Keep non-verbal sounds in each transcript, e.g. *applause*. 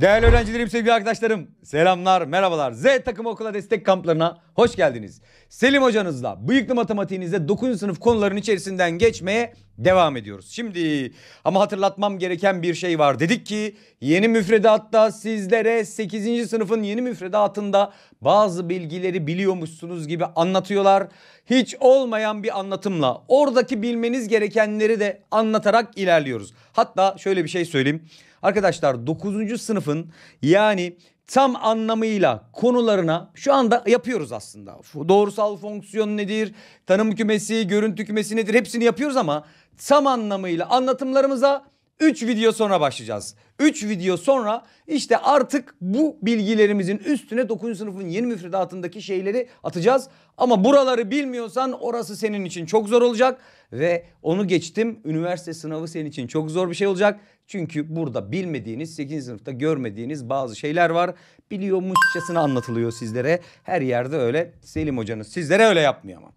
Değerli öğrencilerim, sevgili arkadaşlarım, selamlar, merhabalar. Z takım okula destek kamplarına hoş geldiniz. Selim hocanızla bıyıklı matematiğinizde 9. sınıf konuların içerisinden geçmeye devam ediyoruz. Şimdi ama hatırlatmam gereken bir şey var. Dedik ki yeni müfredatta sizlere 8. sınıfın yeni müfredatında bazı bilgileri biliyormuşsunuz gibi anlatıyorlar. Hiç olmayan bir anlatımla oradaki bilmeniz gerekenleri de anlatarak ilerliyoruz. Hatta şöyle bir şey söyleyeyim. Arkadaşlar 9. sınıfın yani tam anlamıyla konularına şu anda yapıyoruz aslında. Doğrusal fonksiyon nedir? Tanım kümesi, görüntü kümesi nedir? Hepsini yapıyoruz ama tam anlamıyla anlatımlarımıza 3 video sonra başlayacağız. 3 video sonra işte artık bu bilgilerimizin üstüne 9. sınıfın yeni müfredatındaki şeyleri atacağız. Ama buraları bilmiyorsan orası senin için çok zor olacak. Ve onu geçtim üniversite sınavı senin için çok zor bir şey olacak. Çünkü burada bilmediğiniz 8. sınıfta görmediğiniz bazı şeyler var. Biliyormuşçasına anlatılıyor sizlere. Her yerde öyle Selim hocanız sizlere öyle yapmıyor ama.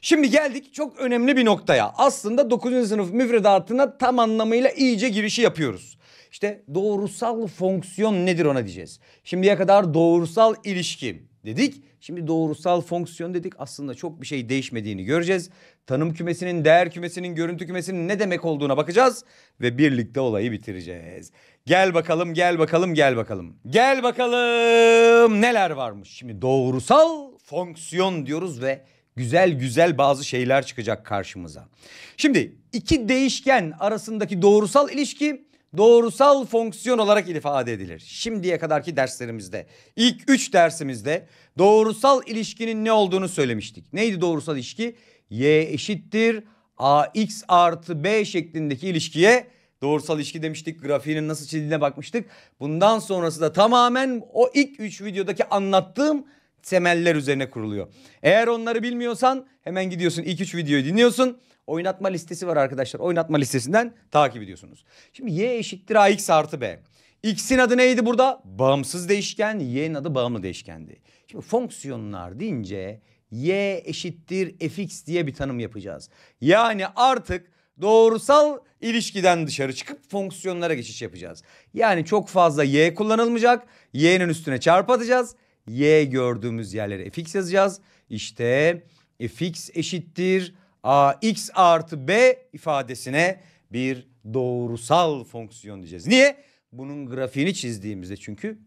Şimdi geldik çok önemli bir noktaya. Aslında 9. sınıf müfredatına tam anlamıyla iyice girişi yapıyoruz. İşte doğrusal fonksiyon nedir ona diyeceğiz. Şimdiye kadar doğrusal ilişki dedik. Şimdi doğrusal fonksiyon dedik. Aslında çok bir şey değişmediğini göreceğiz. Tanım kümesinin, değer kümesinin, görüntü kümesinin ne demek olduğuna bakacağız ve birlikte olayı bitireceğiz. Gel bakalım, gel bakalım, gel bakalım. Gel bakalım neler varmış. Şimdi doğrusal fonksiyon diyoruz ve güzel güzel bazı şeyler çıkacak karşımıza. Şimdi iki değişken arasındaki doğrusal ilişki doğrusal fonksiyon olarak ifade edilir. Şimdiye kadarki derslerimizde ilk üç dersimizde doğrusal ilişkinin ne olduğunu söylemiştik. Neydi doğrusal ilişki? Y eşittir AX artı B şeklindeki ilişkiye doğrusal ilişki demiştik. Grafiğinin nasıl çizildiğine bakmıştık. Bundan sonrası da tamamen o ilk üç videodaki anlattığım temeller üzerine kuruluyor. Eğer onları bilmiyorsan hemen gidiyorsun ilk üç videoyu dinliyorsun. Oynatma listesi var arkadaşlar. Oynatma listesinden takip ediyorsunuz. Şimdi y eşittir ax artı b. X'in adı neydi burada? Bağımsız değişken. Y'nin adı bağımlı değişkendi. Şimdi fonksiyonlar deyince y eşittir fx diye bir tanım yapacağız. Yani artık doğrusal ilişkiden dışarı çıkıp fonksiyonlara geçiş yapacağız. Yani çok fazla y kullanılmayacak. Y'nin üstüne çarpı atacağız y gördüğümüz yerlere fx yazacağız. İşte e, fx eşittir ax artı b ifadesine bir doğrusal fonksiyon diyeceğiz. Niye? Bunun grafiğini çizdiğimizde çünkü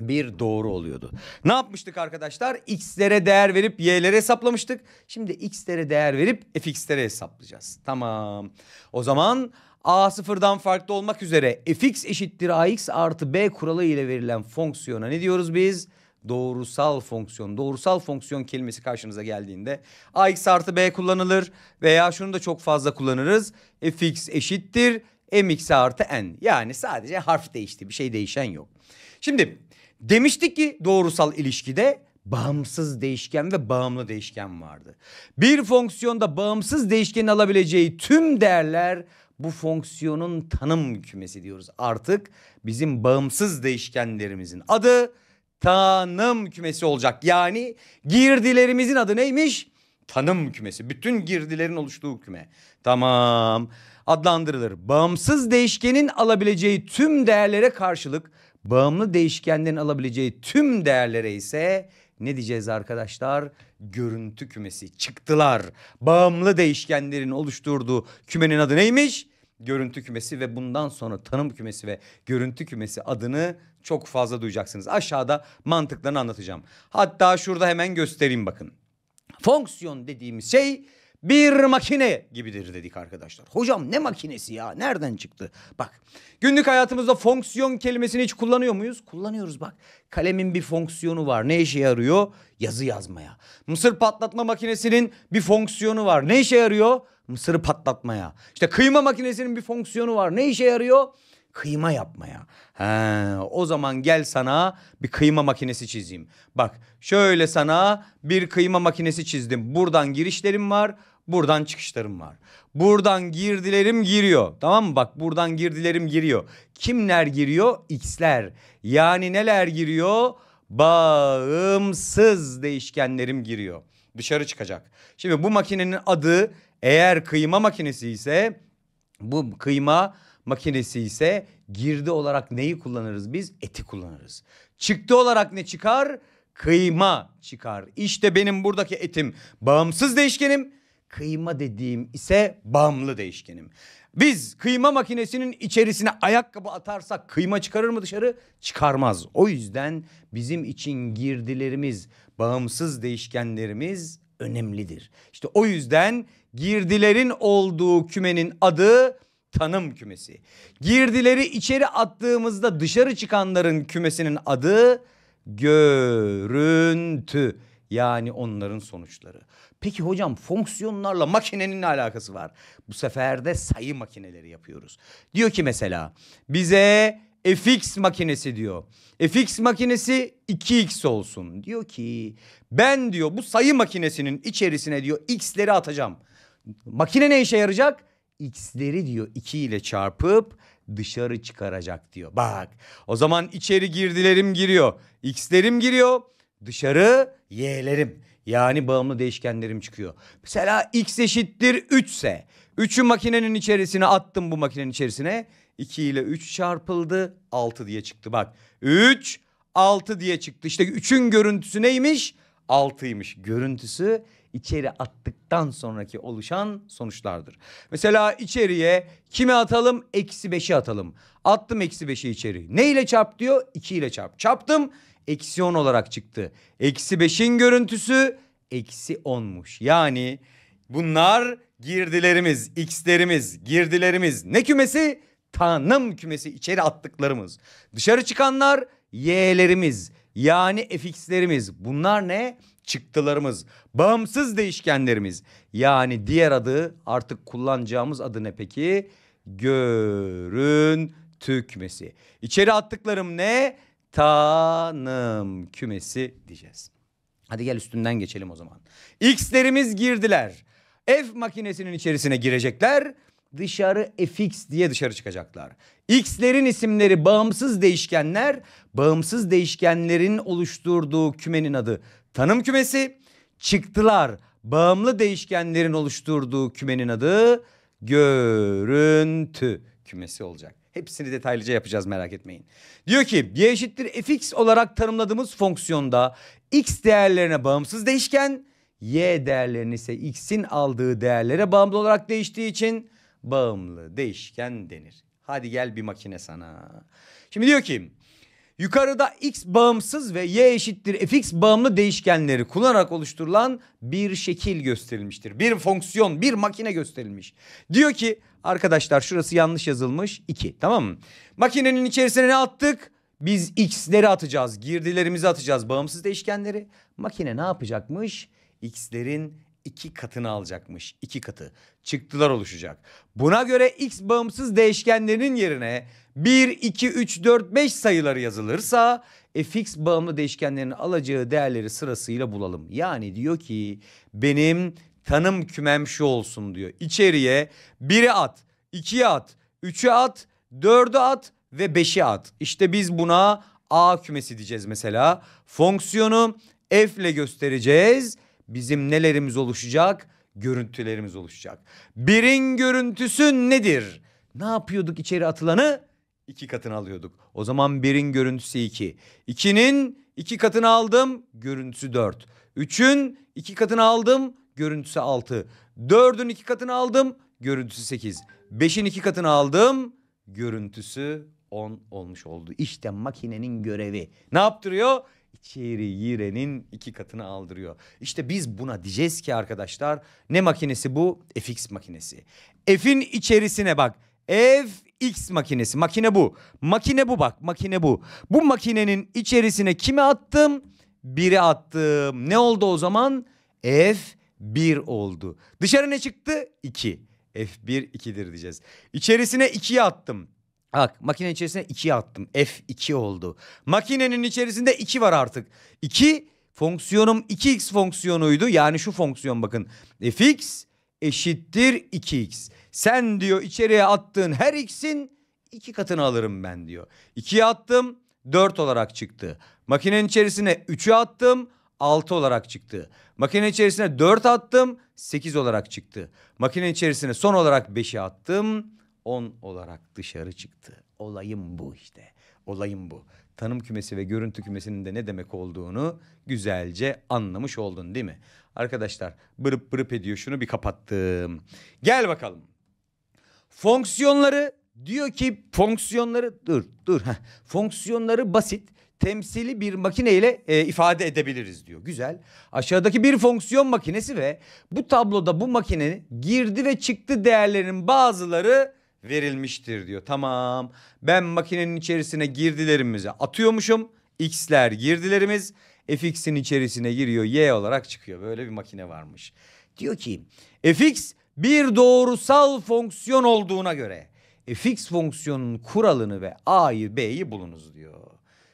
bir doğru oluyordu. Ne yapmıştık arkadaşlar? X'lere değer verip Y'lere hesaplamıştık. Şimdi X'lere değer verip Fx'lere hesaplayacağız. Tamam. O zaman A sıfırdan farklı olmak üzere Fx eşittir Ax artı B kuralı ile verilen fonksiyona ne diyoruz biz? doğrusal fonksiyon. Doğrusal fonksiyon kelimesi karşınıza geldiğinde ax artı b kullanılır veya şunu da çok fazla kullanırız. fx eşittir mx artı n. Yani sadece harf değişti bir şey değişen yok. Şimdi demiştik ki doğrusal ilişkide bağımsız değişken ve bağımlı değişken vardı. Bir fonksiyonda bağımsız değişkenin alabileceği tüm değerler bu fonksiyonun tanım kümesi diyoruz. Artık bizim bağımsız değişkenlerimizin adı tanım kümesi olacak. Yani girdilerimizin adı neymiş? Tanım kümesi. Bütün girdilerin oluştuğu küme. Tamam. Adlandırılır. Bağımsız değişkenin alabileceği tüm değerlere karşılık bağımlı değişkenlerin alabileceği tüm değerlere ise ne diyeceğiz arkadaşlar? Görüntü kümesi çıktılar. Bağımlı değişkenlerin oluşturduğu kümenin adı neymiş? görüntü kümesi ve bundan sonra tanım kümesi ve görüntü kümesi adını çok fazla duyacaksınız. Aşağıda mantıklarını anlatacağım. Hatta şurada hemen göstereyim bakın. Fonksiyon dediğimiz şey bir makine gibidir dedik arkadaşlar. Hocam ne makinesi ya? Nereden çıktı? Bak günlük hayatımızda fonksiyon kelimesini hiç kullanıyor muyuz? Kullanıyoruz bak. Kalemin bir fonksiyonu var. Ne işe yarıyor? Yazı yazmaya. Mısır patlatma makinesinin bir fonksiyonu var. Ne işe yarıyor? Mısırı patlatmaya. İşte kıyma makinesinin bir fonksiyonu var. Ne işe yarıyor? Kıyma yapmaya. He, o zaman gel sana bir kıyma makinesi çizeyim. Bak şöyle sana bir kıyma makinesi çizdim. Buradan girişlerim var. Buradan çıkışlarım var. Buradan girdilerim giriyor. Tamam mı? Bak buradan girdilerim giriyor. Kimler giriyor? X'ler. Yani neler giriyor? Bağımsız değişkenlerim giriyor. Dışarı çıkacak. Şimdi bu makinenin adı eğer kıyma makinesi ise bu kıyma makinesi ise girdi olarak neyi kullanırız biz? Eti kullanırız. Çıktı olarak ne çıkar? Kıyma çıkar. İşte benim buradaki etim bağımsız değişkenim. Kıyma dediğim ise bağımlı değişkenim. Biz kıyma makinesinin içerisine ayakkabı atarsak kıyma çıkarır mı dışarı? Çıkarmaz. O yüzden bizim için girdilerimiz, bağımsız değişkenlerimiz önemlidir. İşte o yüzden Girdilerin olduğu kümenin adı tanım kümesi. Girdileri içeri attığımızda dışarı çıkanların kümesinin adı görüntü. Yani onların sonuçları. Peki hocam fonksiyonlarla makinenin ne alakası var? Bu sefer de sayı makineleri yapıyoruz. Diyor ki mesela bize fx makinesi diyor. fx makinesi 2x olsun. Diyor ki ben diyor bu sayı makinesinin içerisine diyor x'leri atacağım. Makine ne işe yarayacak? X'leri diyor 2 ile çarpıp dışarı çıkaracak diyor. Bak o zaman içeri girdilerim giriyor. X'lerim giriyor. Dışarı Y'lerim. Yani bağımlı değişkenlerim çıkıyor. Mesela X eşittir 3 ise. 3'ü makinenin içerisine attım bu makinenin içerisine. 2 ile 3 çarpıldı 6 diye çıktı bak. 3 6 diye çıktı. İşte 3'ün görüntüsü neymiş? 6'ymış. Görüntüsü içeri attıktan sonraki oluşan sonuçlardır. Mesela içeriye kimi atalım? Eksi beşi atalım. Attım eksi beşi içeri. Ne ile çarp diyor? İki ile çarp. Çarptım eksi on olarak çıktı. Eksi beşin görüntüsü eksi onmuş. Yani bunlar girdilerimiz, x'lerimiz, girdilerimiz. Ne kümesi? Tanım kümesi içeri attıklarımız. Dışarı çıkanlar y'lerimiz yani fx'lerimiz. Bunlar ne? çıktılarımız, bağımsız değişkenlerimiz yani diğer adı artık kullanacağımız adı ne peki? Görüntü kümesi. İçeri attıklarım ne? Tanım kümesi diyeceğiz. Hadi gel üstünden geçelim o zaman. X'lerimiz girdiler. F makinesinin içerisine girecekler. Dışarı fx diye dışarı çıkacaklar. X'lerin isimleri bağımsız değişkenler. Bağımsız değişkenlerin oluşturduğu kümenin adı Tanım kümesi çıktılar bağımlı değişkenlerin oluşturduğu kümenin adı görüntü kümesi olacak. Hepsini detaylıca yapacağız merak etmeyin. Diyor ki y eşittir fx olarak tanımladığımız fonksiyonda x değerlerine bağımsız değişken y değerlerini ise x'in aldığı değerlere bağımlı olarak değiştiği için bağımlı değişken denir. Hadi gel bir makine sana. Şimdi diyor ki Yukarıda x bağımsız ve y eşittir fx bağımlı değişkenleri kullanarak oluşturulan bir şekil gösterilmiştir. Bir fonksiyon, bir makine gösterilmiş. Diyor ki arkadaşlar şurası yanlış yazılmış 2 tamam mı? Makinenin içerisine ne attık? Biz x'leri atacağız, girdilerimizi atacağız, bağımsız değişkenleri. Makine ne yapacakmış? x'lerin iki katını alacakmış. iki katı. Çıktılar oluşacak. Buna göre x bağımsız değişkenlerinin yerine 1, 2, 3, 4, 5 sayıları yazılırsa e, fx bağımlı değişkenlerin alacağı değerleri sırasıyla bulalım. Yani diyor ki benim tanım kümem şu olsun diyor. İçeriye 1'e at, 2'ye at, 3'e at, 4'e at ve 5'e at. İşte biz buna A kümesi diyeceğiz mesela. Fonksiyonu f ile göstereceğiz bizim nelerimiz oluşacak? Görüntülerimiz oluşacak. Birin görüntüsü nedir? Ne yapıyorduk içeri atılanı? İki katını alıyorduk. O zaman birin görüntüsü iki. İkinin iki katını aldım. Görüntüsü dört. Üçün iki katını aldım. Görüntüsü altı. Dördün iki katını aldım. Görüntüsü sekiz. Beşin iki katını aldım. Görüntüsü on olmuş oldu. İşte makinenin görevi. Ne yaptırıyor? şiiri yirenin iki katını aldırıyor. İşte biz buna diyeceğiz ki arkadaşlar ne makinesi bu? FX makinesi. F'in içerisine bak. FX makinesi. Makine bu. Makine bu bak. Makine bu. Bu makinenin içerisine kimi attım? Biri attım. Ne oldu o zaman? F 1 oldu. Dışarı ne çıktı? 2. F1 2'dir diyeceğiz. İçerisine 2'yi attım. Bak makinenin içerisine 2'ye attım. F2 oldu. Makinenin içerisinde 2 var artık. 2 fonksiyonum 2x fonksiyonuydu. Yani şu fonksiyon bakın. fx eşittir 2x. Sen diyor içeriye attığın her x'in 2 katını alırım ben diyor. 2'ye attım 4 olarak çıktı. Makinenin içerisine 3'ü attım 6 olarak çıktı. Makinenin içerisine 4 attım 8 olarak çıktı. Makinenin içerisine son olarak 5'i attım 10 olarak dışarı çıktı. Olayım bu işte. Olayım bu. Tanım kümesi ve görüntü kümesinin de ne demek olduğunu güzelce anlamış oldun değil mi? Arkadaşlar bırıp bırıp ediyor şunu bir kapattım. Gel bakalım. Fonksiyonları diyor ki fonksiyonları dur dur. Heh, fonksiyonları basit temsili bir makineyle e, ifade edebiliriz diyor. Güzel. Aşağıdaki bir fonksiyon makinesi ve bu tabloda bu makine girdi ve çıktı değerlerinin bazıları verilmiştir diyor. Tamam ben makinenin içerisine girdilerimizi atıyormuşum. X'ler girdilerimiz fx'in içerisine giriyor y olarak çıkıyor. Böyle bir makine varmış. Diyor ki fx bir doğrusal fonksiyon olduğuna göre fx fonksiyonun kuralını ve a'yı b'yi bulunuz diyor.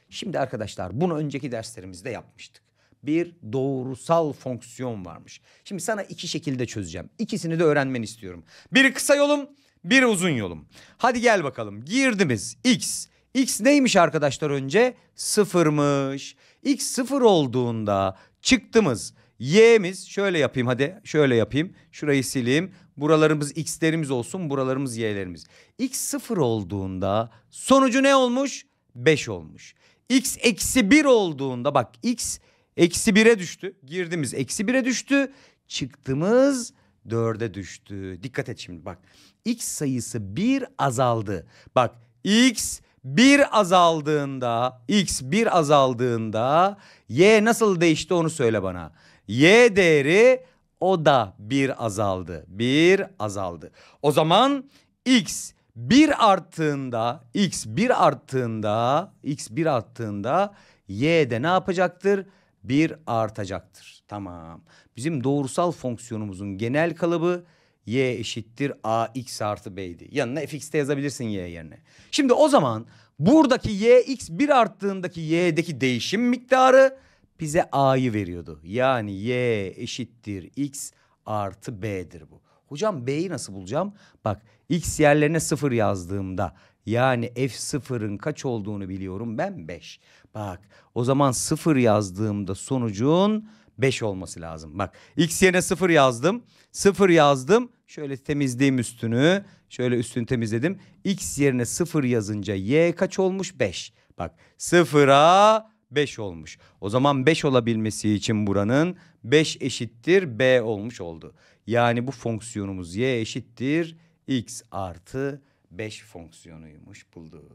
Şimdi arkadaşlar bunu önceki derslerimizde yapmıştık. Bir doğrusal fonksiyon varmış. Şimdi sana iki şekilde çözeceğim. İkisini de öğrenmeni istiyorum. Biri kısa yolum, bir uzun yolum. Hadi gel bakalım girdimiz x. X neymiş arkadaşlar önce? Sıfırmış. X sıfır olduğunda çıktığımız Y'miz şöyle yapayım hadi şöyle yapayım. Şurayı sileyim. Buralarımız x'lerimiz olsun buralarımız y'lerimiz. X sıfır olduğunda sonucu ne olmuş? 5 olmuş. X eksi 1 olduğunda bak x eksi 1'e düştü. Girdiğimiz eksi 1'e düştü. Çıktığımız 4'e düştü. Dikkat et şimdi bak x sayısı 1 azaldı. Bak x 1 azaldığında x 1 azaldığında y nasıl değişti onu söyle bana. Y değeri o da 1 azaldı. 1 azaldı. O zaman x 1 arttığında x 1 arttığında x 1 arttığında y de ne yapacaktır? 1 artacaktır. Tamam. Bizim doğrusal fonksiyonumuzun genel kalıbı y eşittir ax artı b'ydi. Yanına fx de yazabilirsin y yerine. Şimdi o zaman buradaki y x bir arttığındaki y'deki değişim miktarı bize a'yı veriyordu. Yani y eşittir x artı b'dir bu. Hocam b'yi nasıl bulacağım? Bak x yerlerine sıfır yazdığımda yani f0'ın kaç olduğunu biliyorum ben 5. Bak o zaman sıfır yazdığımda sonucun 5 olması lazım. Bak x yerine 0 yazdım. 0 yazdım. Şöyle temizleyeyim üstünü. Şöyle üstünü temizledim. X yerine 0 yazınca y kaç olmuş? 5. Bak 0'a 5 olmuş. O zaman 5 olabilmesi için buranın 5 eşittir b olmuş oldu. Yani bu fonksiyonumuz y eşittir x artı 5 fonksiyonuymuş bulduk.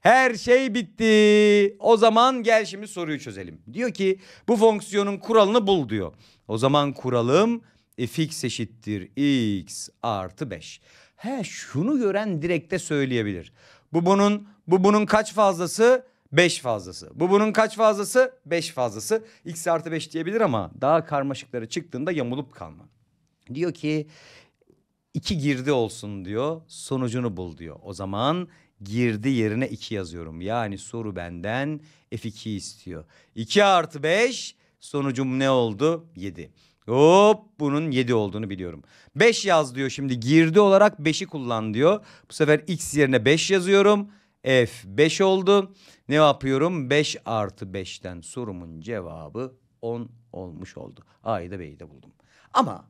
Her şey bitti. O zaman gel şimdi soruyu çözelim. Diyor ki bu fonksiyonun kuralını bul diyor. O zaman kuralım e, fx eşittir x artı 5. He şunu gören direkt de söyleyebilir. Bu bunun bu bunun kaç fazlası? 5 fazlası. Bu bunun kaç fazlası? 5 fazlası. X artı 5 diyebilir ama daha karmaşıkları çıktığında yamulup kalma. Diyor ki iki girdi olsun diyor. Sonucunu bul diyor. O zaman girdi yerine iki yazıyorum. Yani soru benden F2 istiyor. 2 artı 5 sonucum ne oldu? 7. Hop bunun 7 olduğunu biliyorum. 5 yaz diyor şimdi girdi olarak 5'i kullan diyor. Bu sefer x yerine 5 yazıyorum. F 5 oldu. Ne yapıyorum? 5 artı 5'ten sorumun cevabı 10 olmuş oldu. A'yı da B'yi de buldum. Ama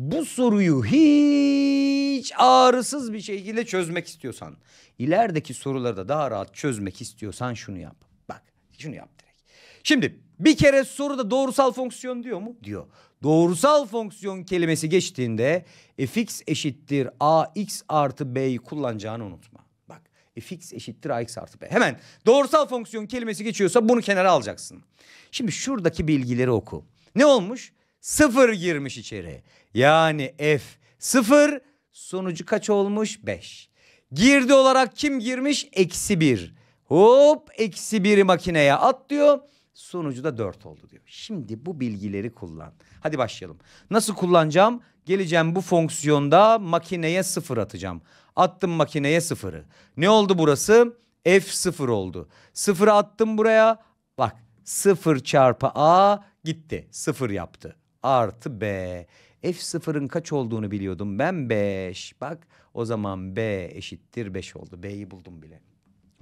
bu soruyu hiç ağrısız bir şekilde çözmek istiyorsan, ilerideki soruları da daha rahat çözmek istiyorsan şunu yap. Bak şunu yap direkt. Şimdi bir kere soruda doğrusal fonksiyon diyor mu? Diyor. Doğrusal fonksiyon kelimesi geçtiğinde fx eşittir ax artı b'yi kullanacağını unutma. Bak fx eşittir ax artı b. Hemen doğrusal fonksiyon kelimesi geçiyorsa bunu kenara alacaksın. Şimdi şuradaki bilgileri oku. Ne olmuş? Sıfır girmiş içeri. Yani F sıfır sonucu kaç olmuş? 5. Girdi olarak kim girmiş? Eksi 1. Hop eksi 1'i makineye at diyor. Sonucu da 4 oldu diyor. Şimdi bu bilgileri kullan. Hadi başlayalım. Nasıl kullanacağım? Geleceğim bu fonksiyonda makineye 0 atacağım. Attım makineye 0'ı. Ne oldu burası? F0 oldu. 0'ı attım buraya. Bak 0 çarpı A gitti. 0 yaptı artı B. f sıfırın kaç olduğunu biliyordum. Ben 5. Bak o zaman B eşittir 5 oldu. B'yi buldum bile.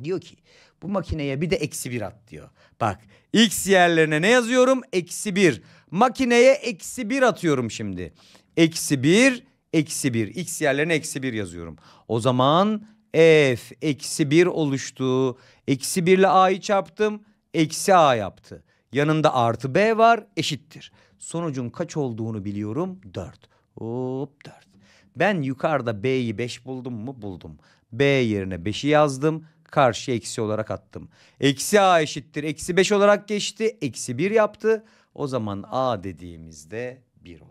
Diyor ki bu makineye bir de eksi bir at diyor. Bak x yerlerine ne yazıyorum? Eksi bir. Makineye eksi bir atıyorum şimdi. Eksi bir, eksi bir. X yerlerine eksi bir yazıyorum. O zaman f eksi bir oluştu. Eksi birle a'yı çarptım. Eksi a yaptı. Yanında artı b var eşittir. Sonucun kaç olduğunu biliyorum. 4. Hop 4. Ben yukarıda B'yi 5 buldum mu? Buldum. B yerine 5'i yazdım. Karşı eksi olarak attım. Eksi A eşittir. Eksi 5 olarak geçti. Eksi 1 yaptı. O zaman A dediğimizde 1 oldu.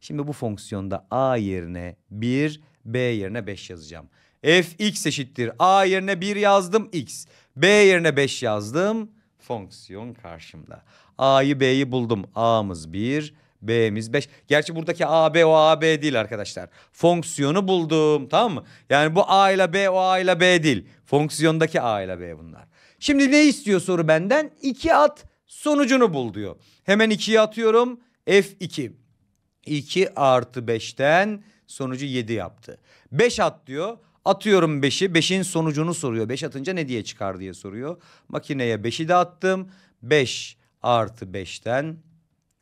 Şimdi bu fonksiyonda A yerine 1, B yerine 5 yazacağım. F x eşittir. A yerine 1 yazdım x. B yerine 5 yazdım fonksiyon karşımda. A'yı B'yi buldum. A'mız 1, B'miz 5. Gerçi buradaki A, B o A, B değil arkadaşlar. Fonksiyonu buldum tamam mı? Yani bu A ile B o A ile B değil. Fonksiyondaki A ile B bunlar. Şimdi ne istiyor soru benden? 2 at sonucunu bul diyor. Hemen 2'yi atıyorum. F2. 2 artı 5'ten sonucu 7 yaptı. 5 at diyor. Atıyorum 5'i. 5'in sonucunu soruyor. 5 atınca ne diye çıkar diye soruyor. Makineye 5'i de attım. 5 artı 5'ten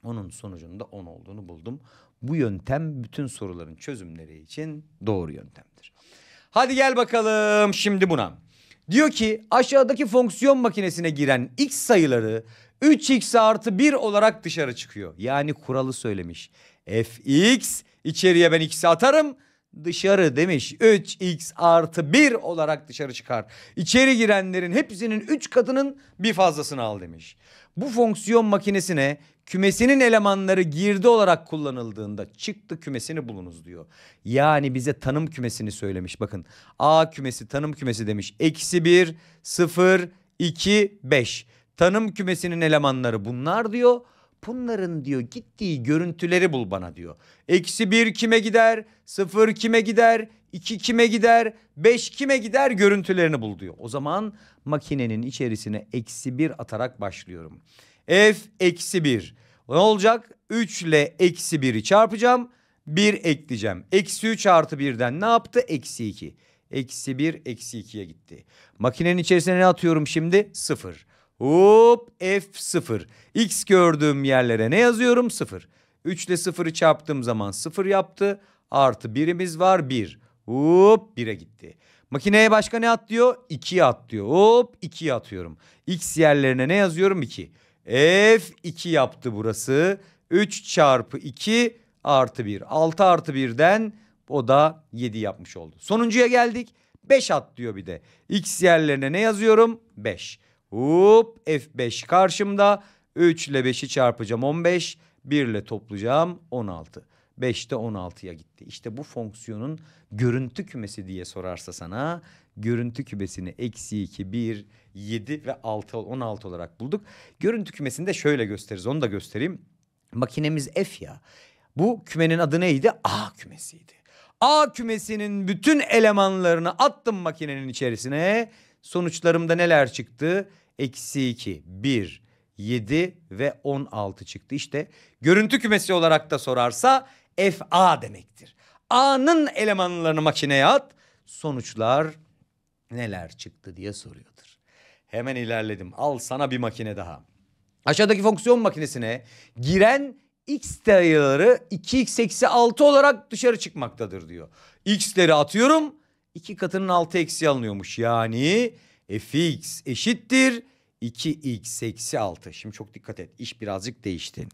onun sonucunda 10 olduğunu buldum. Bu yöntem bütün soruların çözümleri için doğru yöntemdir. Hadi gel bakalım şimdi buna. Diyor ki aşağıdaki fonksiyon makinesine giren x sayıları 3x artı 1 olarak dışarı çıkıyor. Yani kuralı söylemiş. fx içeriye ben x'i atarım dışarı demiş. 3x artı 1 olarak dışarı çıkar. İçeri girenlerin hepsinin 3 katının bir fazlasını al demiş. Bu fonksiyon makinesine kümesinin elemanları girdi olarak kullanıldığında çıktı kümesini bulunuz diyor. Yani bize tanım kümesini söylemiş. Bakın A kümesi tanım kümesi demiş. Eksi 1, 0, 2, 5. Tanım kümesinin elemanları bunlar diyor. Bunların diyor gittiği görüntüleri bul bana diyor. Eksi bir kime gider? Sıfır kime gider? iki kime gider? Beş kime gider? Görüntülerini bul diyor. O zaman makinenin içerisine eksi bir atarak başlıyorum. F eksi bir. Ne olacak? 3 ile eksi biri çarpacağım. 1 ekleyeceğim. Eksi 3 artı 1'den ne yaptı? Eksi 2. Eksi 1 eksi 2'ye gitti. Makinenin içerisine ne atıyorum şimdi? 0. Hop F0. X gördüğüm yerlere ne yazıyorum? 0. 3 ile 0'ı çarptığım zaman 0 yaptı. Artı birimiz var 1. Bir. Hop 1'e gitti. Makineye başka ne atlıyor diyor? 2'ye at diyor. Hop 2'ye atıyorum. X yerlerine ne yazıyorum? 2. F 2 yaptı burası. 3 çarpı 2 artı 1. 6 artı 1'den o da 7 yapmış oldu. Sonuncuya geldik. 5 atlıyor bir de. X yerlerine ne yazıyorum? 5. Hop F5 karşımda. 3 ile 5'i çarpacağım 15. 1 ile toplayacağım 16. 5'te 16'ya gitti. İşte bu fonksiyonun görüntü kümesi diye sorarsa sana görüntü kümesini eksi 2, 1, 7 ve 6, 16 olarak bulduk. Görüntü kümesini de şöyle gösteririz onu da göstereyim. Makinemiz F ya. Bu kümenin adı neydi? A kümesiydi. A kümesinin bütün elemanlarını attım makinenin içerisine. Sonuçlarımda neler çıktı? Eksi 2, 1, 7 ve 16 çıktı. İşte görüntü kümesi olarak da sorarsa FA demektir. A'nın elemanlarını makineye at. Sonuçlar neler çıktı diye soruyordur. Hemen ilerledim. Al sana bir makine daha. Aşağıdaki fonksiyon makinesine giren x değerleri 2x eksi 6 olarak dışarı çıkmaktadır diyor. x'leri atıyorum 2 katının 6 eksi alınıyormuş. Yani e, fx eşittir 2x eksi 6. Şimdi çok dikkat et. İş birazcık değişti.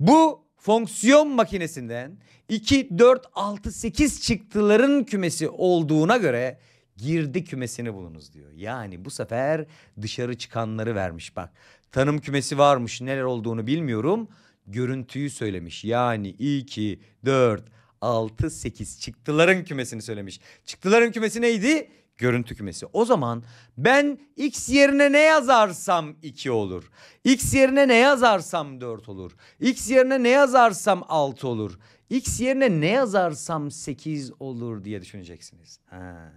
Bu fonksiyon makinesinden 2, 4, 6, 8 çıktıların kümesi olduğuna göre girdi kümesini bulunuz diyor. Yani bu sefer dışarı çıkanları vermiş bak. Tanım kümesi varmış neler olduğunu bilmiyorum. Görüntüyü söylemiş. Yani 2, 4, 6, 8 çıktıların kümesini söylemiş. Çıktıların kümesi neydi? Görüntü kümesi. O zaman ben x yerine ne yazarsam 2 olur. X yerine ne yazarsam 4 olur. X yerine ne yazarsam 6 olur. X yerine ne yazarsam 8 olur diye düşüneceksiniz. Ha.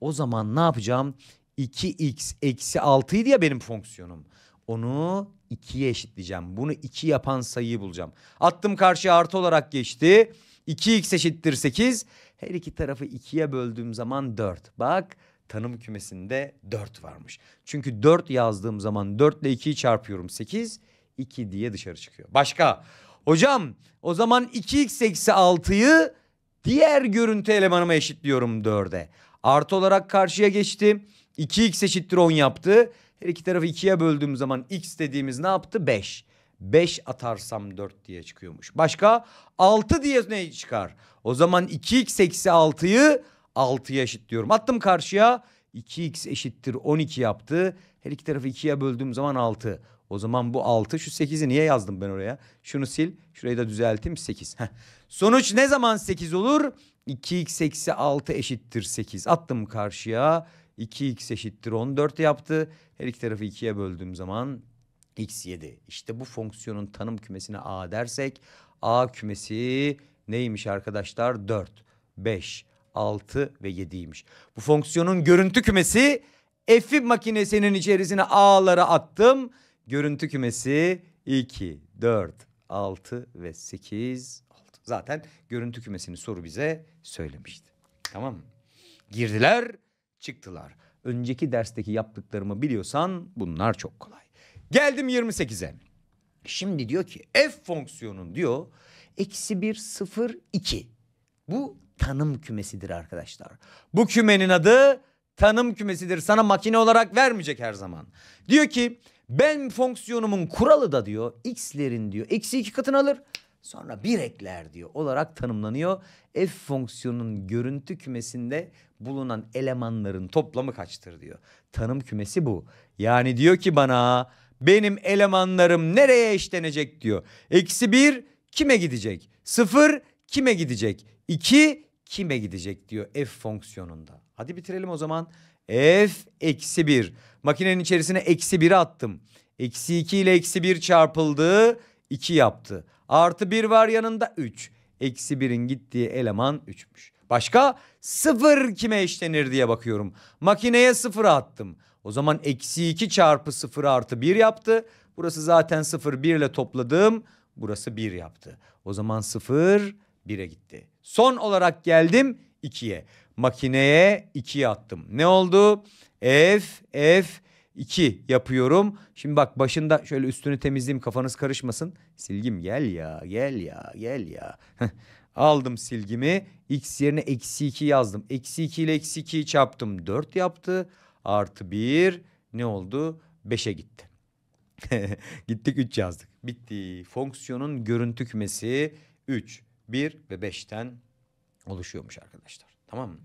O zaman ne yapacağım? 2x eksi 6 idi ya benim fonksiyonum. Onu 2'ye eşitleyeceğim. Bunu 2 yapan sayıyı bulacağım. Attım karşıya artı olarak geçti. 2x eşittir 8. Her iki tarafı 2'ye böldüğüm zaman 4. Bak tanım kümesinde 4 varmış. Çünkü 4 yazdığım zaman 4 ile 2'yi çarpıyorum 8. 2 diye dışarı çıkıyor. Başka? Hocam o zaman 2x eksi 6'yı diğer görüntü elemanıma eşitliyorum 4'e. Artı olarak karşıya geçti. 2x eşittir 10 yaptı. Her iki tarafı 2'ye böldüğüm zaman x dediğimiz ne yaptı? 5. 5 atarsam 4 diye çıkıyormuş. Başka 6 diye ne çıkar? O zaman 2x eksi 6'yı 6'ya eşitliyorum. Attım karşıya 2x eşittir 12 yaptı. Her iki tarafı 2'ye böldüğüm zaman 6. O zaman bu 6 şu 8'i niye yazdım ben oraya? Şunu sil şurayı da düzelteyim 8. Heh. Sonuç ne zaman 8 olur? 2x eksi 6 eşittir 8. Attım karşıya 2x eşittir 14 yaptı. Her iki tarafı 2'ye böldüğüm zaman x7. İşte bu fonksiyonun tanım kümesine a dersek a kümesi neymiş arkadaşlar? 4, 5, 6 ve 7'ymiş. Bu fonksiyonun görüntü kümesi f'i makinesinin içerisine a'ları attım. Görüntü kümesi 2, 4, 6 ve 8 oldu. Zaten görüntü kümesini soru bize söylemişti. Tamam mı? Girdiler, çıktılar. Önceki dersteki yaptıklarımı biliyorsan bunlar çok kolay. Geldim 28'e. Şimdi diyor ki f fonksiyonun diyor eksi 1 0 2. Bu tanım kümesidir arkadaşlar. Bu kümenin adı tanım kümesidir. Sana makine olarak vermeyecek her zaman. Diyor ki ben fonksiyonumun kuralı da diyor x'lerin diyor eksi 2 katını alır. Sonra bir ekler diyor olarak tanımlanıyor. F fonksiyonun görüntü kümesinde bulunan elemanların toplamı kaçtır diyor. Tanım kümesi bu. Yani diyor ki bana benim elemanlarım nereye eşlenecek diyor. Eksi bir kime gidecek? Sıfır kime gidecek? İki kime gidecek diyor f fonksiyonunda. Hadi bitirelim o zaman. f eksi bir. Makinenin içerisine eksi 1'i attım. Eksi iki ile eksi bir çarpıldı. iki yaptı. Artı bir var yanında üç. Eksi birin gittiği eleman üçmüş. Başka sıfır kime eşlenir diye bakıyorum. Makineye sıfır attım. O zaman eksi 2 çarpı 0 artı 1 yaptı. Burası zaten 0 1 ile topladım. Burası 1 yaptı. O zaman 0 1'e gitti. Son olarak geldim 2'ye. Makineye 2'ye attım. Ne oldu? F F 2 yapıyorum. Şimdi bak başında şöyle üstünü temizleyeyim kafanız karışmasın. Silgim gel ya gel ya gel ya. Aldım silgimi. X yerine eksi 2 yazdım. Eksi 2 ile eksi 2'yi çarptım. 4 yaptı artı 1 ne oldu? 5'e gitti. *laughs* Gittik 3 yazdık. Bitti. Fonksiyonun görüntü kümesi 3, 1 ve 5'ten oluşuyormuş arkadaşlar. Tamam mı?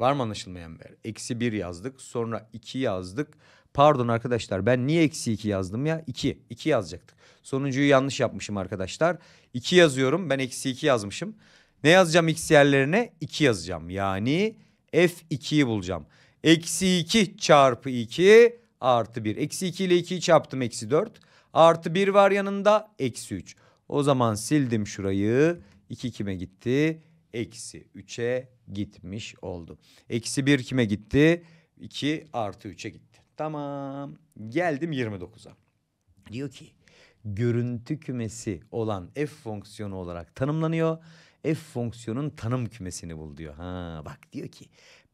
Var mı anlaşılmayan bir Eksi 1 yazdık. Sonra 2 yazdık. Pardon arkadaşlar ben niye eksi 2 yazdım ya? 2. 2 yazacaktık. Sonuncuyu yanlış yapmışım arkadaşlar. 2 yazıyorum. Ben eksi 2 yazmışım. Ne yazacağım x yerlerine? 2 yazacağım. Yani F2'yi bulacağım. Eksi 2 çarpı 2 artı 1. Eksi 2 ile 2'yi çarptım eksi 4. Artı 1 var yanında eksi 3. O zaman sildim şurayı. 2 kime gitti? Eksi 3'e gitmiş oldu. Eksi 1 kime gitti? 2 artı 3'e gitti. Tamam. Geldim 29'a. Diyor ki görüntü kümesi olan f fonksiyonu olarak tanımlanıyor f fonksiyonun tanım kümesini bul diyor. Ha bak diyor ki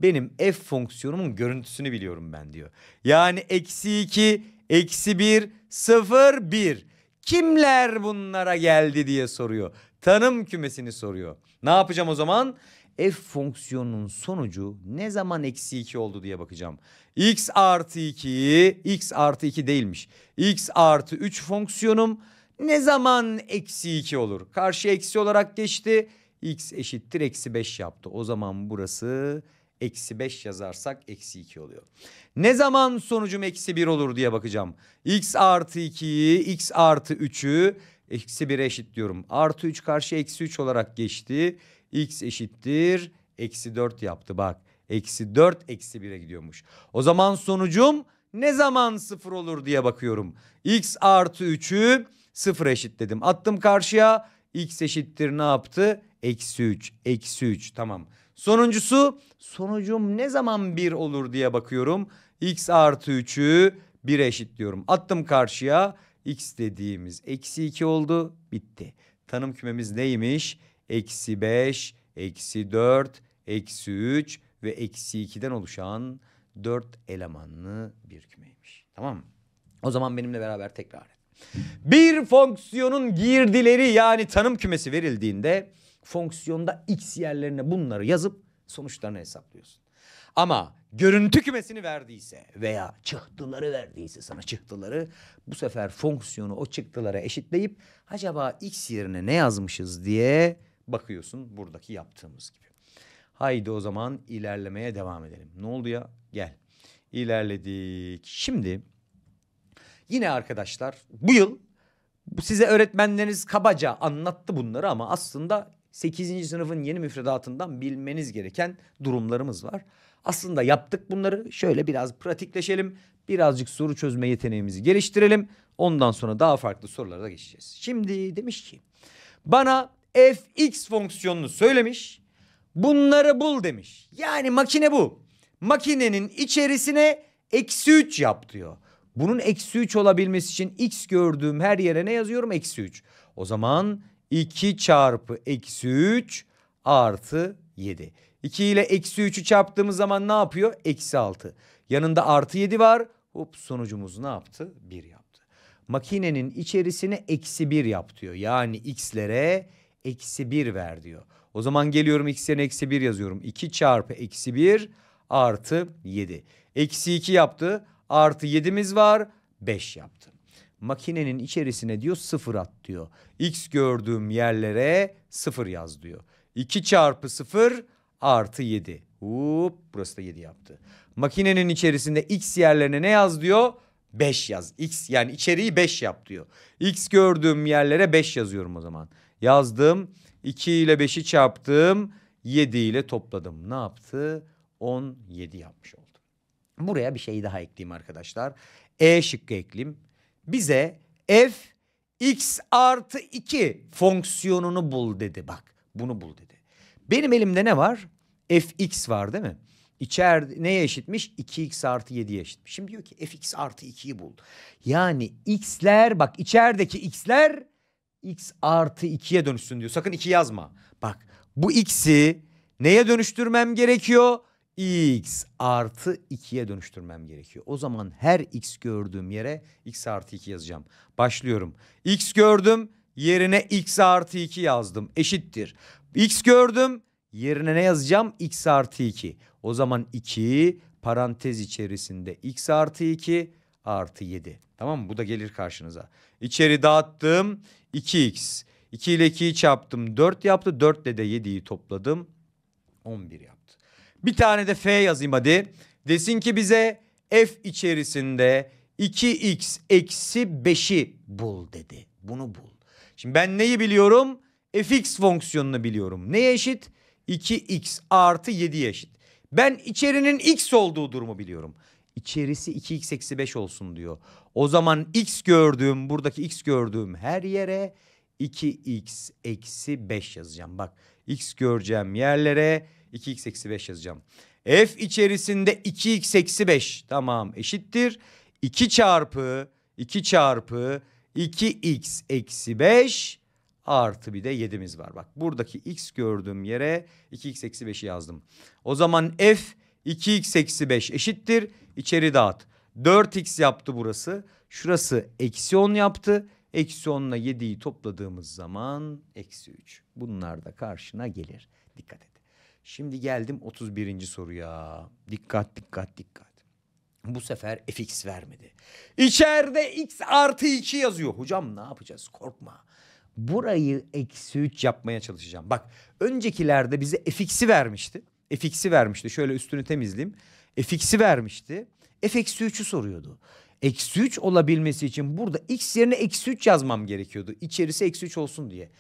benim f fonksiyonumun görüntüsünü biliyorum ben diyor. Yani eksi iki, eksi bir, sıfır, bir. Kimler bunlara geldi diye soruyor. Tanım kümesini soruyor. Ne yapacağım o zaman? f fonksiyonunun sonucu ne zaman eksi 2 oldu diye bakacağım. x artı 2'yi x artı 2 değilmiş. x artı 3 fonksiyonum ne zaman eksi 2 olur? Karşı eksi olarak geçti. X eşittir eksi 5 yaptı. O zaman burası eksi 5 yazarsak eksi 2 oluyor. Ne zaman sonucum eksi 1 olur diye bakacağım. X artı 2'yi X artı 3'ü eksi 1'e eşitliyorum. Artı 3 karşı eksi 3 olarak geçti. X eşittir eksi 4 yaptı bak. Eksi 4 eksi 1'e gidiyormuş. O zaman sonucum ne zaman sıfır olur diye bakıyorum. X artı 3'ü Sıfır eşit dedim Attım karşıya. X eşittir ne yaptı? Eksi 3. Eksi 3. Tamam. Sonuncusu sonucum ne zaman 1 olur diye bakıyorum. X artı 3'ü 1 eşitliyorum. Attım karşıya. X dediğimiz eksi 2 oldu. Bitti. Tanım kümemiz neymiş? Eksi 5, eksi 4, eksi 3 ve eksi 2'den oluşan 4 elemanlı bir kümeymiş. Tamam mı? O zaman benimle beraber tekrar bir fonksiyonun girdileri yani tanım kümesi verildiğinde fonksiyonda x yerlerine bunları yazıp sonuçlarını hesaplıyorsun. Ama görüntü kümesini verdiyse veya çıktıları verdiyse sana çıktıları bu sefer fonksiyonu o çıktılara eşitleyip acaba x yerine ne yazmışız diye bakıyorsun buradaki yaptığımız gibi. Haydi o zaman ilerlemeye devam edelim. Ne oldu ya? Gel. İlerledik. Şimdi Yine arkadaşlar bu yıl size öğretmenleriniz kabaca anlattı bunları ama aslında 8. sınıfın yeni müfredatından bilmeniz gereken durumlarımız var. Aslında yaptık bunları şöyle biraz pratikleşelim. Birazcık soru çözme yeteneğimizi geliştirelim. Ondan sonra daha farklı sorulara da geçeceğiz. Şimdi demiş ki bana fx fonksiyonunu söylemiş. Bunları bul demiş. Yani makine bu. Makinenin içerisine eksi 3 yap diyor. Bunun eksi 3 olabilmesi için x gördüğüm her yere ne yazıyorum? Eksi 3. O zaman 2 çarpı eksi 3 artı 7. 2 ile eksi 3'ü çarptığımız zaman ne yapıyor? Eksi 6. Yanında artı 7 var. Hop sonucumuz ne yaptı? 1 yaptı. Makinenin içerisine eksi 1 yap diyor. Yani x'lere eksi 1 ver diyor. O zaman geliyorum x'lerine eksi 1 yazıyorum. 2 çarpı eksi 1 artı 7. Eksi 2 yaptı. Artı 7'miz var. beş yaptı. Makinenin içerisine diyor sıfır at diyor. X gördüğüm yerlere sıfır yaz diyor. 2 çarpı sıfır artı yedi. Hop burası da yedi yaptı. Makinenin içerisinde X yerlerine ne yaz diyor? Beş yaz. X yani içeriği beş yap diyor. X gördüğüm yerlere beş yazıyorum o zaman. Yazdım. 2 ile 5'i çarptım. 7 ile topladım. Ne yaptı? 17 yapmış oldu. Buraya bir şey daha ekleyeyim arkadaşlar. E şıkkı ekleyeyim. Bize f x artı 2 fonksiyonunu bul dedi bak. Bunu bul dedi. Benim elimde ne var? F x var değil mi? İçeride neye eşitmiş? 2x artı 7'ye eşitmiş. Şimdi diyor ki fx artı 2'yi bul. Yani x'ler bak içerideki x'ler x artı 2'ye dönüşsün diyor. Sakın 2 yazma. Bak bu x'i neye dönüştürmem gerekiyor? x artı 2'ye dönüştürmem gerekiyor. O zaman her x gördüğüm yere x artı 2 yazacağım. Başlıyorum. x gördüm yerine x artı 2 yazdım. Eşittir. x gördüm yerine ne yazacağım? x artı 2. O zaman 2 parantez içerisinde x artı 2 artı 7. Tamam mı? Bu da gelir karşınıza. İçeri dağıttım 2x. 2 ile 2'yi çarptım 4 yaptı. 4 ile de 7'yi topladım 11 yaptı. Bir tane de F yazayım hadi. Desin ki bize F içerisinde 2x eksi 5'i bul dedi. Bunu bul. Şimdi ben neyi biliyorum? fx fonksiyonunu biliyorum. Neye eşit? 2x artı 7'ye eşit. Ben içerinin x olduğu durumu biliyorum. İçerisi 2x eksi 5 olsun diyor. O zaman x gördüğüm buradaki x gördüğüm her yere 2x eksi 5 yazacağım. Bak x göreceğim yerlere 2x eksi 5 yazacağım. F içerisinde 2x eksi 5 tamam eşittir. 2 çarpı 2 çarpı 2x eksi 5 artı bir de 7'miz var. Bak buradaki x gördüğüm yere 2x eksi 5'i yazdım. O zaman f 2x eksi 5 eşittir. İçeri dağıt. 4x yaptı burası. Şurası eksi 10 yaptı. Eksi 10 ile 7'yi topladığımız zaman eksi 3. Bunlar da karşına gelir. Dikkat et. Şimdi geldim 31. soruya. Dikkat dikkat dikkat. Bu sefer fx vermedi. İçeride x artı 2 yazıyor. Hocam ne yapacağız korkma. Burayı eksi 3 yapmaya çalışacağım. Bak öncekilerde bize fx'i vermişti. fx'i vermişti. Şöyle üstünü temizleyeyim. fx'i vermişti. f eksi 3'ü soruyordu. Eksi 3 olabilmesi için burada x yerine eksi 3 yazmam gerekiyordu. İçerisi eksi 3 olsun diye.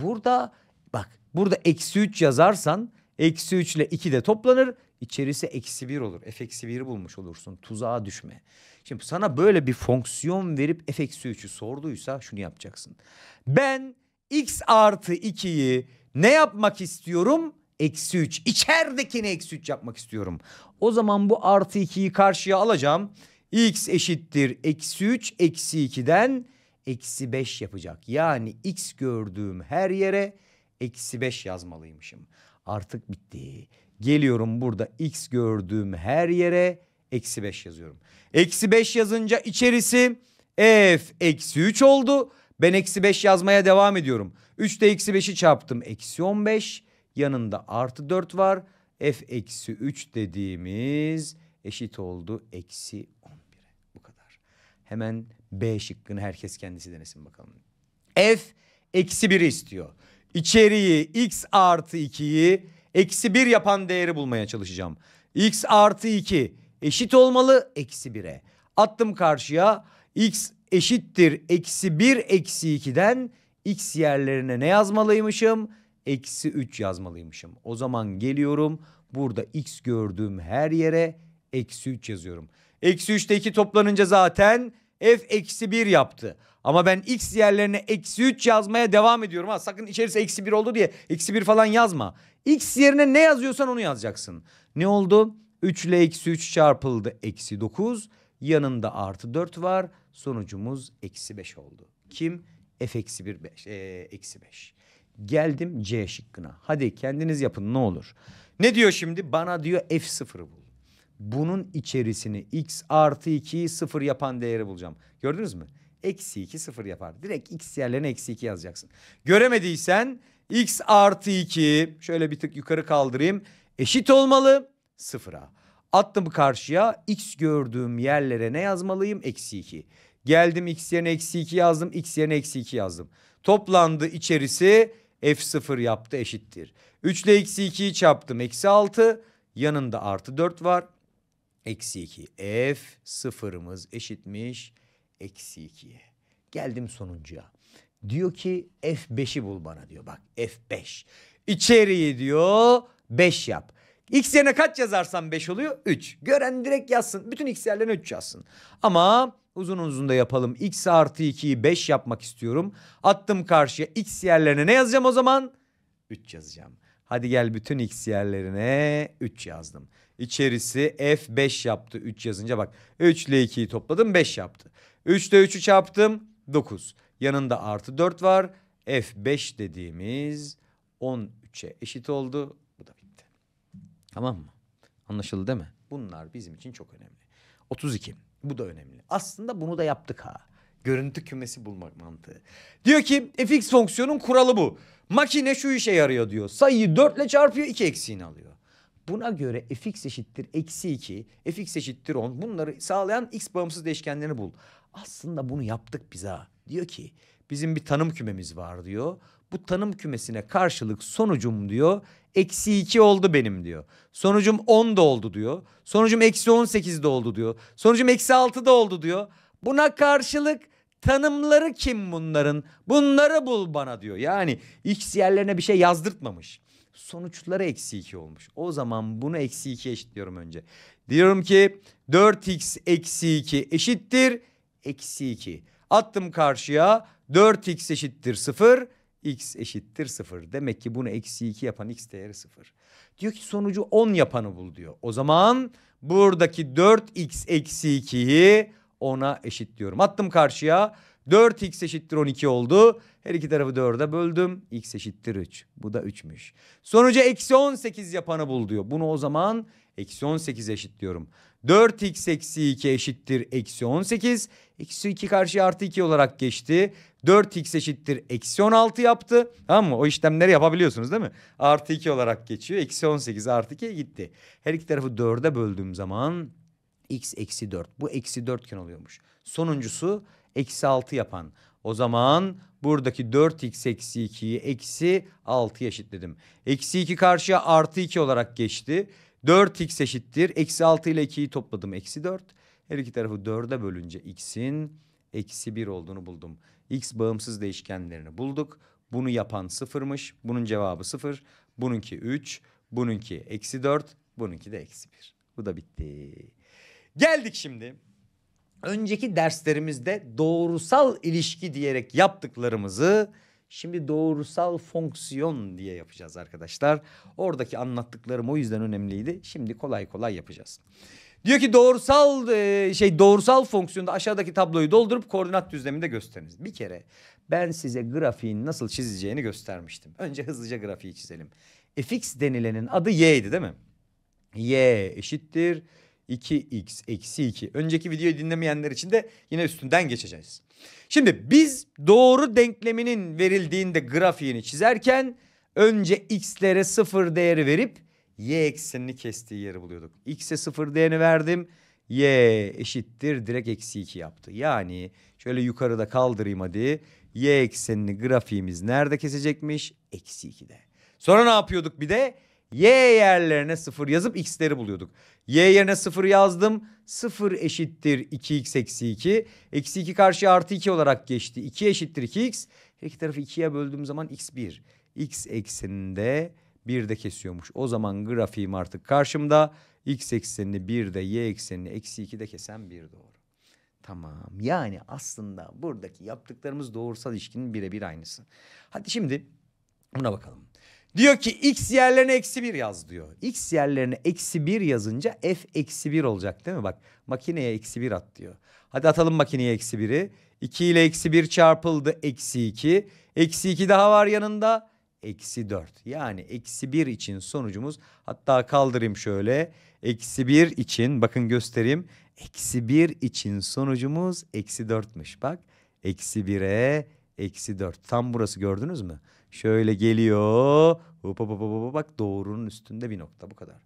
Burada bak burada eksi 3 yazarsan Eksi 3 ile 2 de toplanır. İçerisi eksi 1 olur. F eksi 1'i bulmuş olursun. Tuzağa düşme. Şimdi sana böyle bir fonksiyon verip f eksi 3'ü sorduysa şunu yapacaksın. Ben x artı 2'yi ne yapmak istiyorum? Eksi 3. İçeridekini eksi 3 yapmak istiyorum. O zaman bu artı 2'yi karşıya alacağım. x eşittir eksi 3 eksi 2'den eksi 5 yapacak. Yani x gördüğüm her yere eksi 5 yazmalıymışım artık bitti. Geliyorum burada x gördüğüm her yere eksi 5 yazıyorum. Eksi 5 yazınca içerisi f eksi 3 oldu. Ben eksi 5 yazmaya devam ediyorum. 3 de eksi 5'i çarptım. Eksi 15 yanında artı 4 var. F eksi 3 dediğimiz eşit oldu. Eksi 11'e bu kadar. Hemen B şıkkını herkes kendisi denesin bakalım. F eksi 1'i istiyor. İçeriği x artı 2'yi eksi 1 yapan değeri bulmaya çalışacağım. x artı 2 eşit olmalı eksi 1'e. Attım karşıya x eşittir eksi 1 eksi 2'den x yerlerine ne yazmalıymışım? Eksi 3 yazmalıymışım. O zaman geliyorum burada x gördüğüm her yere eksi 3 yazıyorum. Eksi 3'te 2 toplanınca zaten f eksi 1 yaptı. Ama ben x yerlerine eksi 3 yazmaya devam ediyorum. Ha, sakın içerisi eksi 1 oldu diye eksi 1 falan yazma. x yerine ne yazıyorsan onu yazacaksın. Ne oldu? 3 ile eksi 3 çarpıldı. Eksi 9. Yanında artı 4 var. Sonucumuz eksi 5 oldu. Kim? F eksi 1 5. E, eksi 5. Geldim C şıkkına. Hadi kendiniz yapın ne olur. Ne diyor şimdi? Bana diyor F sıfırı bul bunun içerisini x artı 2'yi sıfır yapan değeri bulacağım. Gördünüz mü? Eksi 2 sıfır yapar. Direkt x yerlerine eksi 2 yazacaksın. Göremediysen x artı 2 şöyle bir tık yukarı kaldırayım. Eşit olmalı sıfıra. Attım karşıya x gördüğüm yerlere ne yazmalıyım? Eksi 2. Geldim x yerine eksi 2 yazdım. x yerine eksi 2 yazdım. Toplandı içerisi f sıfır yaptı eşittir. 3 ile eksi 2'yi çarptım eksi 6. Yanında artı 4 var. Eksi 2. F sıfırımız eşitmiş eksi 2'ye. Geldim sonuncuya. Diyor ki F5'i bul bana diyor bak F5. İçeriği diyor 5 yap. X yerine kaç yazarsan 5 oluyor? 3. Gören direkt yazsın. Bütün x yerlerine 3 yazsın. Ama uzun uzun da yapalım. X artı 2'yi 5 yapmak istiyorum. Attım karşıya x yerlerine ne yazacağım o zaman? 3 yazacağım. Hadi gel bütün x yerlerine 3 yazdım. İçerisi f 5 yaptı 3 yazınca bak 3 ile 2'yi topladım 5 yaptı. 3 ile 3'ü çarptım 9. Yanında artı 4 var. F5 dediğimiz 13'e eşit oldu. Bu da bitti. Tamam mı? Anlaşıldı değil mi? Bunlar bizim için çok önemli. 32. Bu da önemli. Aslında bunu da yaptık ha. Görüntü kümesi bulmak mantığı. Diyor ki fx fonksiyonun kuralı bu. Makine şu işe yarıyor diyor. Sayıyı 4 ile çarpıyor 2 eksiğini alıyor. Buna göre fx eşittir eksi 2, fx eşittir 10 bunları sağlayan x bağımsız değişkenlerini bul. Aslında bunu yaptık biz ha. Diyor ki bizim bir tanım kümemiz var diyor. Bu tanım kümesine karşılık sonucum diyor eksi 2 oldu benim diyor. Sonucum 10 da oldu diyor. Sonucum eksi 18 de oldu diyor. Sonucum eksi 6 da oldu diyor. Buna karşılık tanımları kim bunların? Bunları bul bana diyor. Yani x yerlerine bir şey yazdırtmamış. Sonuçları eksi 2 olmuş. O zaman bunu eksi 2 eşitliyorum önce. Diyorum ki 4x eksi 2 eşittir. Eksi 2. Attım karşıya 4x eşittir 0 x eşittir 0. Demek ki bunu eksi 2 yapan x değeri 0. Diyor ki sonucu 10 yapanı bul diyor. O zaman buradaki 4x eksi 2'yi 10'a eşitliyorum. Attım karşıya. 4x eşittir 12 oldu. Her iki tarafı 4'e böldüm. x eşittir 3. Bu da 3'müş. Sonucu eksi 18 yapanı bul diyor. Bunu o zaman eksi 18 eşitliyorum. 4x eksi 2 eşittir eksi 18. Eksi 2 karşıya artı 2 olarak geçti. 4x eşittir eksi 16 yaptı. Tamam mı? O işlemleri yapabiliyorsunuz değil mi? Artı 2 olarak geçiyor. Eksi 18 artı 2 gitti. Her iki tarafı 4'e böldüğüm zaman x eksi 4. Bu eksi 4 iken oluyormuş. Sonuncusu eksi 6 yapan. O zaman buradaki 4x eksi 2'yi eksi 6'ya eşitledim. Eksi 2 karşıya artı 2 olarak geçti. 4x eşittir. Eksi 6 ile 2'yi topladım. Eksi 4. Her iki tarafı 4'e bölünce x'in eksi 1 olduğunu buldum. X bağımsız değişkenlerini bulduk. Bunu yapan sıfırmış. Bunun cevabı sıfır. Bununki 3. Bununki eksi 4. Bununki de eksi 1. Bu da bitti. Geldik şimdi. Önceki derslerimizde doğrusal ilişki diyerek yaptıklarımızı şimdi doğrusal fonksiyon diye yapacağız arkadaşlar. Oradaki anlattıklarım o yüzden önemliydi. Şimdi kolay kolay yapacağız. Diyor ki doğrusal e, şey doğrusal fonksiyonda aşağıdaki tabloyu doldurup koordinat düzleminde gösteriniz. Bir kere ben size grafiğin nasıl çizeceğini göstermiştim. Önce hızlıca grafiği çizelim. fx denilenin adı y'ydi değil mi? y eşittir 2x eksi 2. Önceki videoyu dinlemeyenler için de yine üstünden geçeceğiz. Şimdi biz doğru denkleminin verildiğinde grafiğini çizerken önce x'lere 0 değeri verip y eksenini kestiği yeri buluyorduk. x'e 0 değerini verdim. y eşittir direkt eksi 2 yaptı. Yani şöyle yukarıda kaldırayım hadi. y eksenini grafiğimiz nerede kesecekmiş? Eksi 2'de. Sonra ne yapıyorduk bir de? Y yerlerine 0 yazıp x'leri buluyorduk. Y yerine 0 yazdım. 0 eşittir 2x eksi 2. Eksi 2 karşı artı 2 olarak geçti. 2 eşittir 2x. Her iki tarafı 2'ye böldüğüm zaman x 1. x ekseninde 1 de kesiyormuş. O zaman grafiğim artık karşımda. x eksenini 1 de y eksenini eksi 2 de kesen 1 doğru. Tamam yani aslında buradaki yaptıklarımız doğrusal ilişkinin birebir aynısı. Hadi şimdi buna bakalım. Diyor ki x yerlerine eksi 1 yaz diyor. X yerlerine eksi 1 yazınca f eksi 1 olacak değil mi? Bak makineye eksi 1 at diyor. Hadi atalım makineye eksi 1'i. 2 ile eksi 1 çarpıldı eksi 2. Eksi 2 daha var yanında. Eksi 4. Yani eksi 1 için sonucumuz hatta kaldırayım şöyle. Eksi 1 için bakın göstereyim. Eksi 1 için sonucumuz eksi 4'müş bak. Eksi 1'e eksi 4. Tam burası gördünüz mü? Şöyle geliyor. Hop hop hop hop bak doğrunun üstünde bir nokta bu kadar.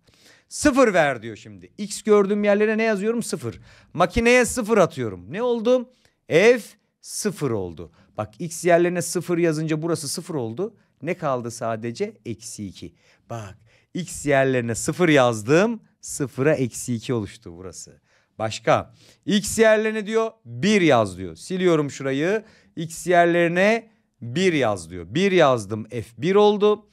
Sıfır ver diyor şimdi. X gördüğüm yerlere ne yazıyorum? Sıfır. Makineye sıfır atıyorum. Ne oldu? F sıfır oldu. Bak x yerlerine sıfır yazınca burası sıfır oldu. Ne kaldı sadece? Eksi iki. Bak x yerlerine sıfır yazdım. Sıfıra eksi iki oluştu burası. Başka. X yerlerine diyor bir yaz diyor. Siliyorum şurayı. X yerlerine 1 yaz diyor. 1 yazdım F1 oldu.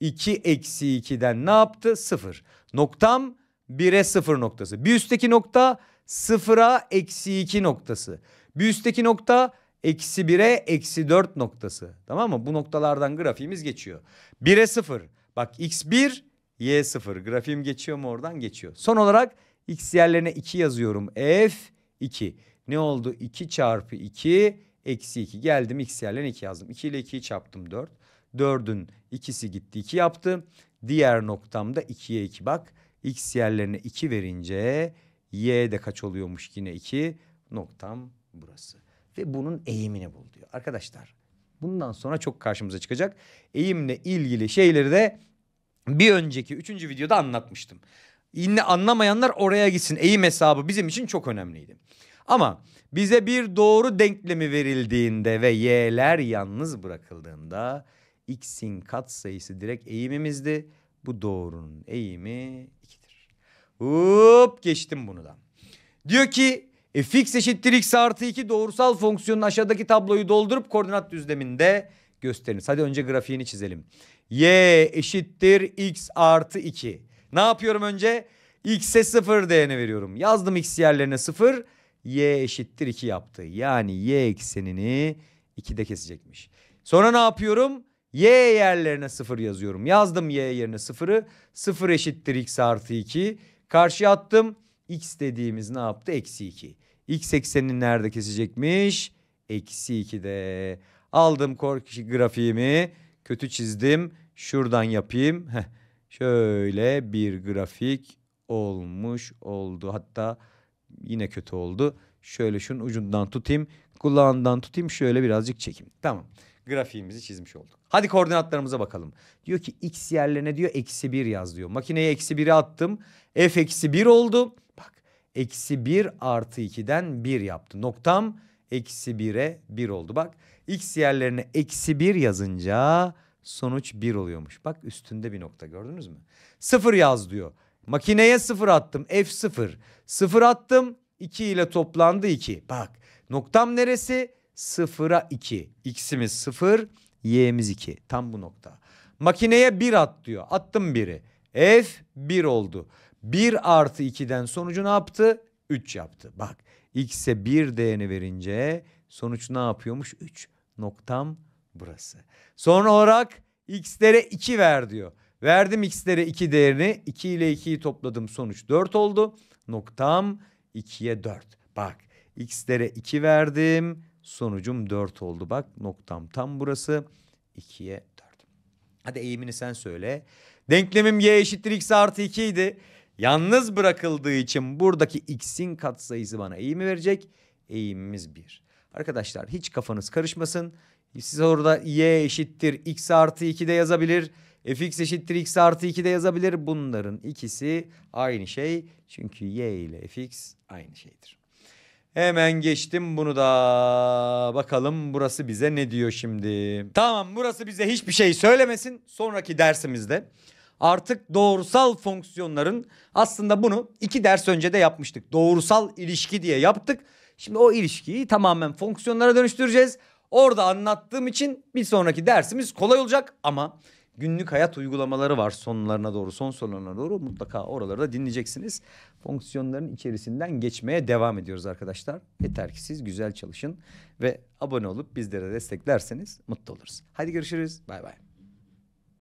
2 eksi 2'den ne yaptı? 0. Noktam 1'e 0 noktası. Bir üstteki nokta 0'a eksi 2 noktası. Bir üstteki nokta eksi 1'e eksi 4 noktası. Tamam mı? Bu noktalardan grafiğimiz geçiyor. 1'e 0. Bak x1 y0. Grafiğim geçiyor mu oradan? Geçiyor. Son olarak x yerlerine 2 yazıyorum. f 2. Ne oldu? 2 çarpı 2 Eksi 2 geldim x yerlerine 2 yazdım. 2 ile 2'yi çarptım 4. 4'ün ikisi gitti 2 yaptı. Diğer noktamda 2'ye 2 bak. X yerlerine 2 verince y de kaç oluyormuş yine 2. Noktam burası. Ve bunun eğimini bul diyor. Arkadaşlar bundan sonra çok karşımıza çıkacak. Eğimle ilgili şeyleri de bir önceki üçüncü videoda anlatmıştım. Yine anlamayanlar oraya gitsin. Eğim hesabı bizim için çok önemliydi. Ama bize bir doğru denklemi verildiğinde ve y'ler yalnız bırakıldığında x'in katsayısı direkt eğimimizdi. Bu doğrunun eğimi 2'dir. Hop geçtim bunu da. Diyor ki e, fx eşittir x artı 2 doğrusal fonksiyonun aşağıdaki tabloyu doldurup koordinat düzleminde gösteriniz. Hadi önce grafiğini çizelim. y eşittir x artı 2. Ne yapıyorum önce? x'e 0 değerini veriyorum. Yazdım x yerlerine 0 y eşittir 2 yaptı. Yani y eksenini 2'de kesecekmiş. Sonra ne yapıyorum? Y yerlerine 0 yazıyorum. Yazdım y yerine 0'ı. 0 eşittir x artı 2. Karşıya attım. x dediğimiz ne yaptı? Eksi 2. x eksenini nerede kesecekmiş? Eksi 2'de. Aldım grafiğimi. Kötü çizdim. Şuradan yapayım. Heh. Şöyle bir grafik olmuş oldu. Hatta yine kötü oldu. Şöyle şunun ucundan tutayım, kulağından tutayım, şöyle birazcık çekeyim. Tamam. Grafiğimizi çizmiş olduk. Hadi koordinatlarımıza bakalım. Diyor ki x yerlerine diyor eksi bir yaz diyor. Makineye eksi biri attım. F eksi bir oldu. Bak eksi bir artı ikiden bir yaptı. Noktam eksi bire bir oldu. Bak x yerlerine eksi bir yazınca sonuç bir oluyormuş. Bak üstünde bir nokta gördünüz mü? Sıfır yaz diyor. Makineye 0 attım. F0. 0 attım. 2 ile toplandı 2. Bak noktam neresi? 0'a 2. X'imiz 0. Y'miz 2. Tam bu nokta. Makineye 1 at diyor. Attım 1'i. F 1 oldu. 1 artı 2'den sonucu ne yaptı? 3 yaptı. Bak x'e 1 değerini verince sonuç ne yapıyormuş? 3. Noktam burası. Son olarak x'lere 2 ver diyor. Verdim x'lere 2 değerini. 2 ile 2'yi topladım sonuç 4 oldu. Noktam 2'ye 4. Bak x'lere 2 verdim. Sonucum 4 oldu. Bak noktam tam burası. 2'ye 4. Hadi eğimini sen söyle. Denklemim y eşittir x artı 2 idi. Yalnız bırakıldığı için buradaki x'in katsayısı bana eğimi verecek. Eğimimiz 1. Arkadaşlar hiç kafanız karışmasın. Siz orada y eşittir x artı 2 de yazabilir fx eşittir x artı 2 de yazabilir. Bunların ikisi aynı şey. Çünkü y ile fx aynı şeydir. Hemen geçtim bunu da. Bakalım burası bize ne diyor şimdi? Tamam burası bize hiçbir şey söylemesin. Sonraki dersimizde artık doğrusal fonksiyonların aslında bunu iki ders önce de yapmıştık. Doğrusal ilişki diye yaptık. Şimdi o ilişkiyi tamamen fonksiyonlara dönüştüreceğiz. Orada anlattığım için bir sonraki dersimiz kolay olacak ama günlük hayat uygulamaları var sonlarına doğru, son sonlarına doğru. Mutlaka oraları da dinleyeceksiniz. Fonksiyonların içerisinden geçmeye devam ediyoruz arkadaşlar. Yeter ki siz güzel çalışın ve abone olup bizlere desteklerseniz mutlu oluruz. Hadi görüşürüz. Bay bay.